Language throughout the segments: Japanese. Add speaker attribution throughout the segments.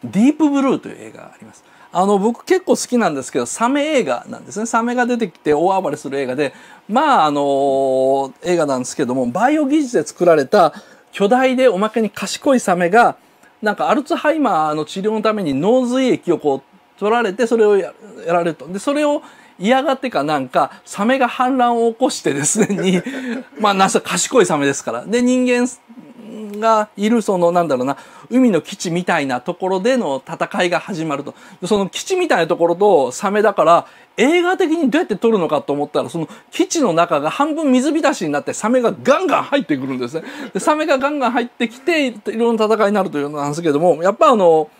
Speaker 1: とディープブルーという映画があります。あの僕結構好きなんですけどサメ映画なんですねサメが出てきて大暴れする映画でまああの映画なんですけどもバイオ技術で作られた巨大でおまけに賢いサメがなんかアルツハイマーの治療のために脳髄液をこう取られてそれをやられると。でそれを嫌がってかなんかサメが反乱を起こしてですねにまあなさ賢いサメですからで人間がいるそのなんだろうな海の基地みたいなところでの戦いが始まるとその基地みたいなところとサメだから映画的にどうやって撮るのかと思ったらその基地の中が半分水浸しになってサメがガンガン入ってくるんですねでサメがガンガン入ってきていろんな戦いになるというのなんですけどもやっぱあの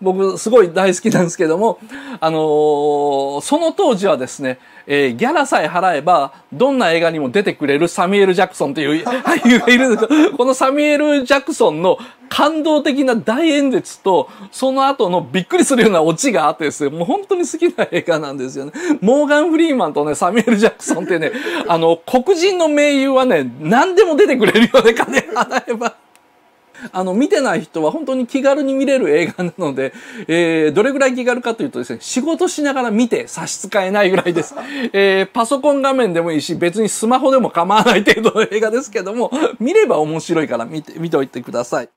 Speaker 1: 僕すごい大好きなんですけども、あのー、その当時はですね、えー、ギャラさえ払えばどんな映画にも出てくれるサミュエル・ジャクソンという 俳優がいるんですけど、このサミュエル・ジャクソンの感動的な大演説と、その後のびっくりするようなオチがあってですね、もう本当に好きな映画なんですよね。モーガン・フリーマンとね、サミュエル・ジャクソンってね、あの、黒人の名優はね、何でも出てくれるよね、金払えば。あの、見てない人は本当に気軽に見れる映画なので、えー、どれぐらい気軽かというとですね、仕事しながら見て差し支えないぐらいです。えー、パソコン画面でもいいし、別にスマホでも構わない程度の映画ですけども、見れば面白いから見て、見ておいてください。